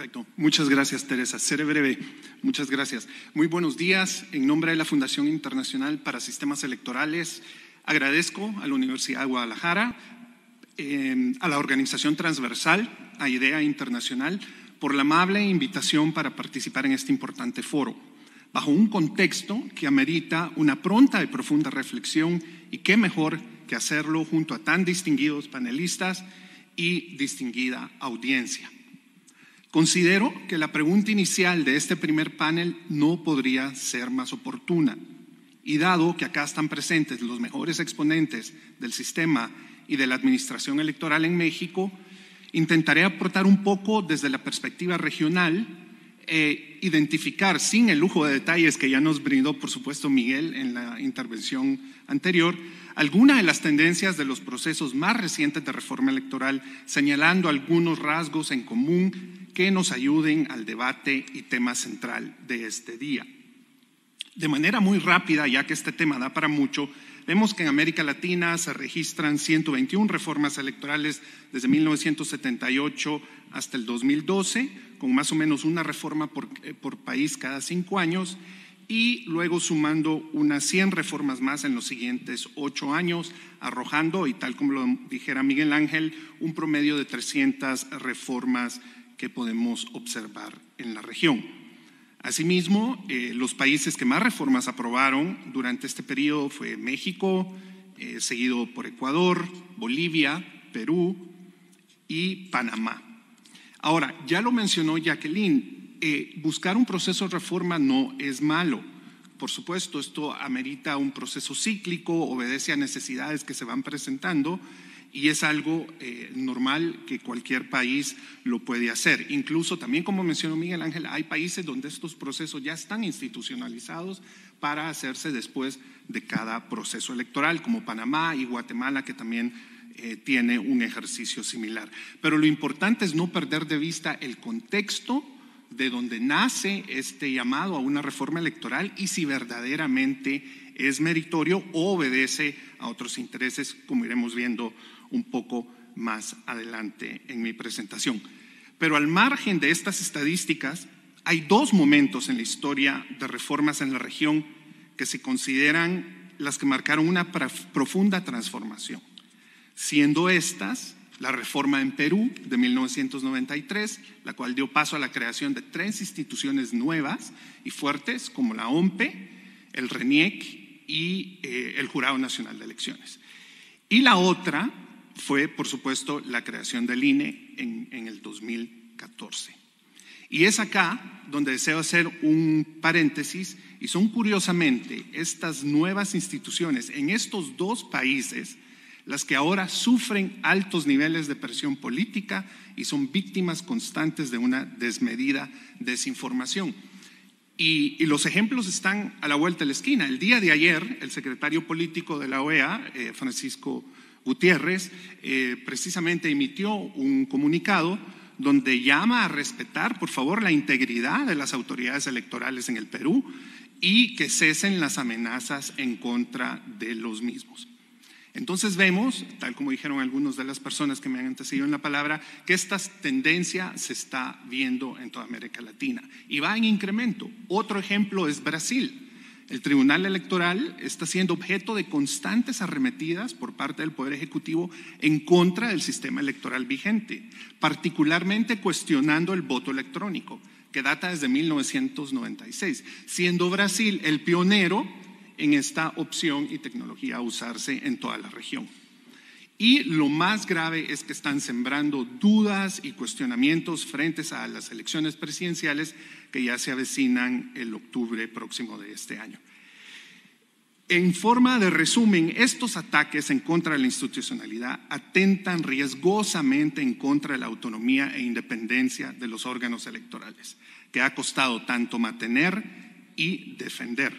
Perfecto. Muchas gracias, Teresa. Seré breve. Muchas gracias. Muy buenos días. En nombre de la Fundación Internacional para Sistemas Electorales, agradezco a la Universidad de Guadalajara, eh, a la organización transversal, a IDEA Internacional, por la amable invitación para participar en este importante foro, bajo un contexto que amerita una pronta y profunda reflexión y qué mejor que hacerlo junto a tan distinguidos panelistas y distinguida audiencia. Considero que la pregunta inicial de este primer panel no podría ser más oportuna. Y dado que acá están presentes los mejores exponentes del sistema y de la administración electoral en México, intentaré aportar un poco desde la perspectiva regional eh, identificar, sin el lujo de detalles que ya nos brindó, por supuesto, Miguel en la intervención anterior, alguna de las tendencias de los procesos más recientes de reforma electoral, señalando algunos rasgos en común que nos ayuden al debate y tema central de este día. De manera muy rápida, ya que este tema da para mucho, Vemos que en América Latina se registran 121 reformas electorales desde 1978 hasta el 2012, con más o menos una reforma eh, por, país cada cinco años y luego sumando unas 100 reformas más en los siguientes ocho años, arrojando, y tal como lo dijera Miguel Ángel, un promedio de 300 reformas que podemos observar en la región. Asimismo, eh, los países que más reformas aprobaron durante este periodo fue México, eh, seguido por Ecuador, Bolivia, Perú y Panamá. Ahora, ya lo mencionó Jacqueline, eh, buscar un proceso de reforma no es malo. Por supuesto, esto amerita un proceso cíclico, obedece a necesidades que se van presentando, y es algo eh, normal que cualquier país lo puede hacer. Incluso también, como mencionó Miguel Ángel, hay países donde estos procesos ya están institucionalizados para hacerse después de cada proceso electoral, como Panamá y Guatemala, que también eh, tiene un ejercicio similar. Pero lo importante es no perder de vista el contexto de donde nace este llamado a una reforma electoral y si verdaderamente es meritorio o obedece a otros intereses, como iremos viendo un poco más adelante en mi presentación. Pero al margen de estas estadísticas, hay dos momentos en la historia de reformas en la región que se consideran las que marcaron una profunda transformación, siendo estas la reforma en Perú de 1993, la cual dio paso a la creación de tres instituciones nuevas y fuertes como la OMPE, el RENIEC y eh, el Jurado Nacional de Elecciones. Y la otra fue, por supuesto, la creación del INE en, el 2014. Y es acá donde deseo hacer un paréntesis y son curiosamente estas nuevas instituciones en estos dos países las que ahora sufren altos niveles de presión política y son víctimas constantes de una desmedida desinformación. Y, los ejemplos están a la vuelta de la esquina. El día de ayer, el secretario político de la OEA, eh, Francisco Gutiérrez eh, precisamente emitió un comunicado donde llama a respetar, por favor, la integridad de las autoridades electorales en el Perú y que cesen las amenazas en contra de los mismos. Entonces vemos, tal como dijeron algunas de las personas que me han antecedido en la palabra, que esta tendencia se está viendo en toda América Latina y va en incremento. Otro ejemplo es Brasil. El Tribunal Electoral está siendo objeto de constantes arremetidas por parte del Poder Ejecutivo en contra del sistema electoral vigente, particularmente cuestionando el voto electrónico, que data desde 1996, siendo Brasil el pionero en esta opción y tecnología a usarse en toda la región. Y lo más grave es que están sembrando dudas y cuestionamientos frente a las elecciones presidenciales que ya se avecinan el octubre próximo de este año. En forma de resumen, estos ataques en contra de la institucionalidad atentan riesgosamente en contra de la autonomía e independencia de los órganos electorales, que ha costado tanto mantener y defender.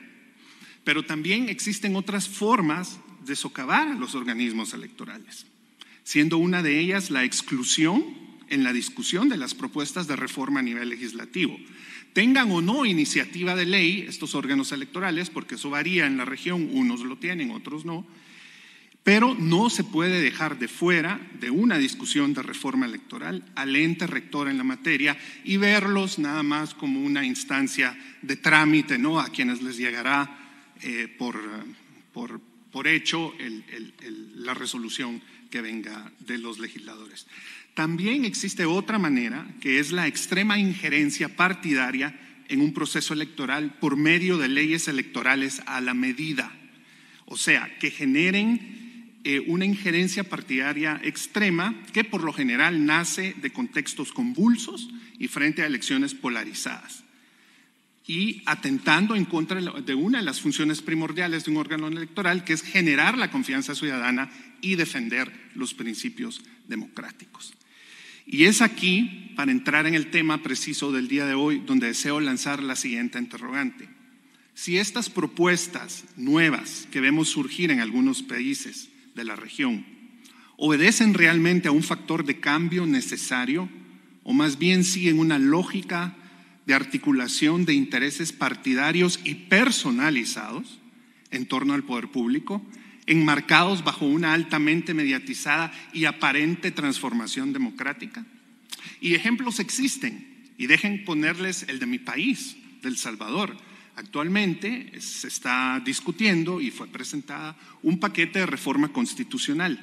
Pero también existen otras formas de socavar a los organismos electorales, siendo una de ellas la exclusión en la discusión de las propuestas de reforma a nivel legislativo. Tengan o no iniciativa de ley estos órganos electorales, porque eso varía en la región, unos lo tienen, otros no, pero no se puede dejar de fuera de una discusión de reforma electoral al ente rector en la materia y verlos nada más como una instancia de trámite, ¿no? A quienes les llegará eh, por, por, por hecho la resolución que venga de los legisladores. También existe otra manera, que es la extrema injerencia partidaria en un proceso electoral por medio de leyes electorales a la medida. O sea, que generen eh, una injerencia partidaria extrema que por lo general nace de contextos convulsos y frente a elecciones polarizadas y atentando en contra de una de las funciones primordiales de un órgano electoral, que es generar la confianza ciudadana y defender los principios democráticos. Y es aquí, para entrar en el tema preciso del día de hoy, donde deseo lanzar la siguiente interrogante. Si estas propuestas nuevas que vemos surgir en algunos países de la región obedecen realmente a un factor de cambio necesario, o más bien siguen una lógica de articulación de intereses partidarios y personalizados en torno al poder público, enmarcados bajo una altamente mediatizada y aparente transformación democrática. Y ejemplos existen, y dejen ponerles el de mi país, del Salvador. Actualmente se está discutiendo y fue presentada un paquete de reforma constitucional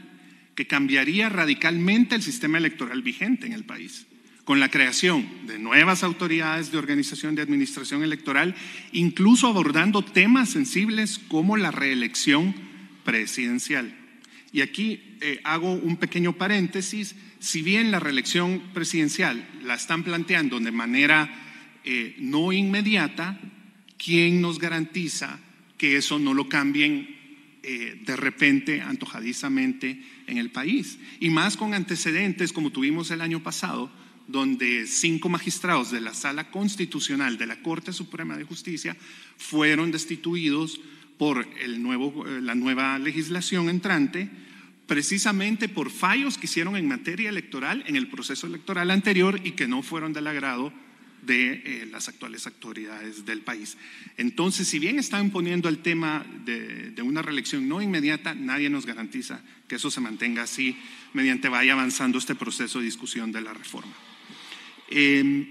que cambiaría radicalmente el sistema electoral vigente en el país con la creación de nuevas autoridades de organización de administración electoral, incluso abordando temas sensibles como la reelección presidencial. Y aquí eh, hago un pequeño paréntesis, si bien la reelección presidencial la están planteando de manera eh, no inmediata, ¿quién nos garantiza que eso no lo cambien eh, de repente, antojadizamente en el país? Y más con antecedentes como tuvimos el año pasado, donde cinco magistrados de la Sala Constitucional de la Corte Suprema de Justicia fueron destituidos por el nuevo, eh, la nueva legislación entrante, precisamente por fallos que hicieron en materia electoral en el proceso electoral anterior y que no fueron del agrado de eh, las actuales autoridades del país. Entonces, si bien están poniendo el tema de, una reelección no inmediata, nadie nos garantiza que eso se mantenga así mediante vaya avanzando este proceso de discusión de la reforma. Em,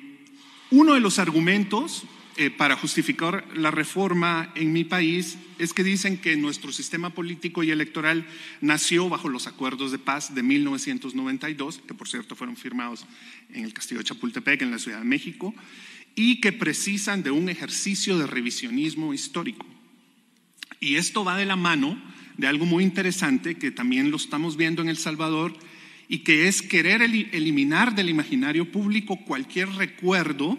uno de los argumentos eh, para justificar la reforma en mi país es que dicen que nuestro sistema político y electoral nació bajo los acuerdos de paz de 1992, que por cierto fueron firmados en el Castillo de Chapultepec, en la Ciudad de México, y que precisan de un ejercicio de revisionismo histórico. Y esto va de la mano de algo muy interesante que también lo estamos viendo en El Salvador y que es querer eliminar del imaginario público cualquier recuerdo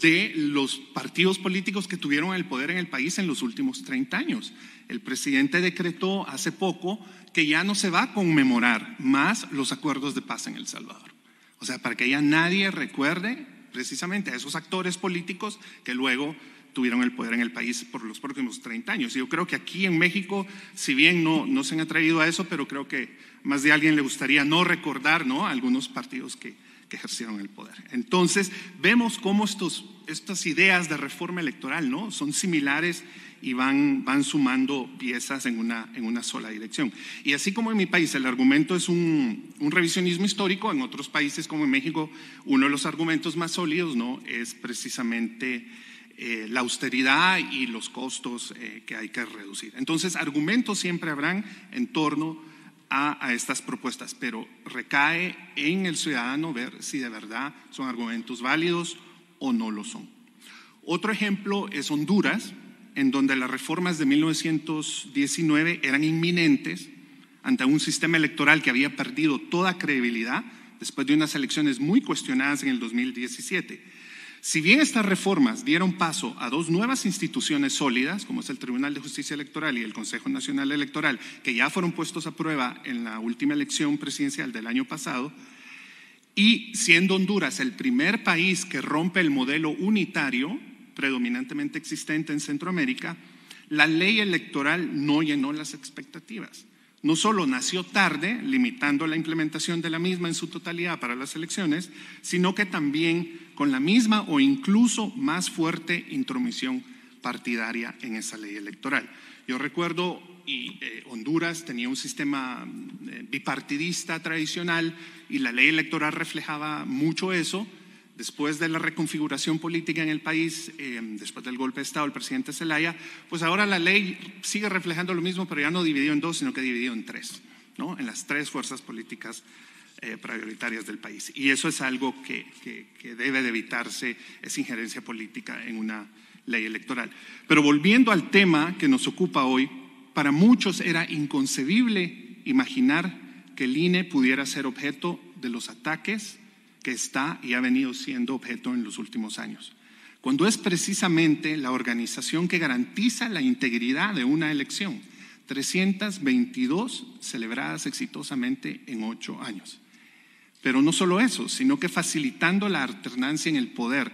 de los partidos políticos que tuvieron el poder en el país en los últimos 30 años. El presidente decretó hace poco que ya no se va a conmemorar más los acuerdos de paz en El Salvador. O sea, para que ya nadie recuerde precisamente a esos actores políticos que luego tuvieron el poder en el país por los próximos 30 años. Y yo creo que aquí en México, si bien no, no se han atrevido a eso, pero creo que más de alguien le gustaría no recordar ¿no? algunos partidos que, que, ejercieron el poder. Entonces, vemos cómo estos, estas ideas de reforma electoral ¿no? son similares y van, van sumando piezas en una, en una sola dirección. Y así como en mi país el argumento es un, un, revisionismo histórico, en otros países como en México uno de los argumentos más sólidos ¿no? es precisamente eh, la austeridad y los costos eh, que hay que reducir. Entonces, argumentos siempre habrán en torno a, estas propuestas, pero recae en el ciudadano ver si de verdad son argumentos válidos o no lo son. Otro ejemplo es Honduras, en donde las reformas de 1919 eran inminentes ante un sistema electoral que había perdido toda credibilidad después de unas elecciones muy cuestionadas en el 2017 si bien estas reformas dieron paso a dos nuevas instituciones sólidas, como es el Tribunal de Justicia Electoral y el Consejo Nacional Electoral, que ya fueron puestos a prueba en la última elección presidencial del año pasado, y siendo Honduras el primer país que rompe el modelo unitario predominantemente existente en Centroamérica, la ley electoral no llenó las expectativas. No solo nació tarde, limitando la implementación de la misma en su totalidad para las elecciones, sino que también con la misma o incluso más fuerte intromisión partidaria en esa ley electoral. Yo recuerdo, y eh, Honduras tenía un sistema eh, bipartidista tradicional y la ley electoral reflejaba mucho eso. Después de la reconfiguración política en el país, eh, después del golpe de Estado, del presidente Zelaya, pues ahora la ley sigue reflejando lo mismo, pero ya no dividido en dos, sino que dividido en tres, ¿no? en las tres fuerzas políticas eh, prioritarias del país. Y eso es algo que, debe de evitarse, esa injerencia política en una ley electoral. Pero volviendo al tema que nos ocupa hoy, para muchos era inconcebible imaginar que el INE pudiera ser objeto de los ataques que está y ha venido siendo objeto en los últimos años, cuando es precisamente la organización que garantiza la integridad de una elección, 322 celebradas exitosamente en ocho años. Pero no solo eso, sino que facilitando la alternancia en el poder,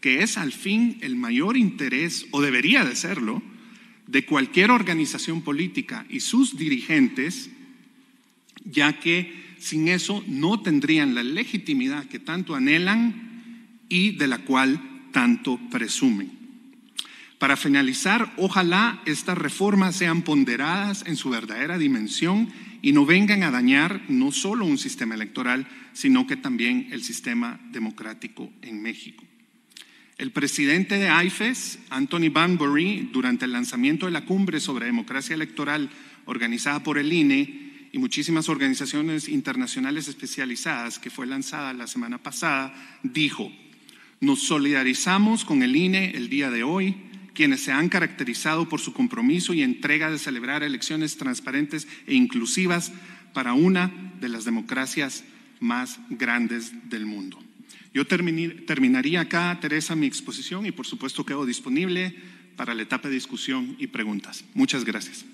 que es al fin el mayor interés, o debería de serlo, de cualquier organización política y sus dirigentes, ya que sin eso no tendrían la legitimidad que tanto anhelan y de la cual tanto presumen. Para finalizar, ojalá estas reformas sean ponderadas en su verdadera dimensión y no vengan a dañar no solo un sistema electoral, sino que también el sistema democrático en México. El presidente de AIFES, Anthony Banbury, durante el lanzamiento de la cumbre sobre democracia electoral organizada por el INE y muchísimas organizaciones internacionales especializadas que fue lanzada la semana pasada, dijo, nos solidarizamos con el INE el día de hoy quienes se han caracterizado por su compromiso y entrega de celebrar elecciones transparentes e inclusivas para una de las democracias más grandes del mundo. Yo terminaría acá, Teresa, mi exposición y por supuesto quedo disponible para la etapa de discusión y preguntas. Muchas gracias.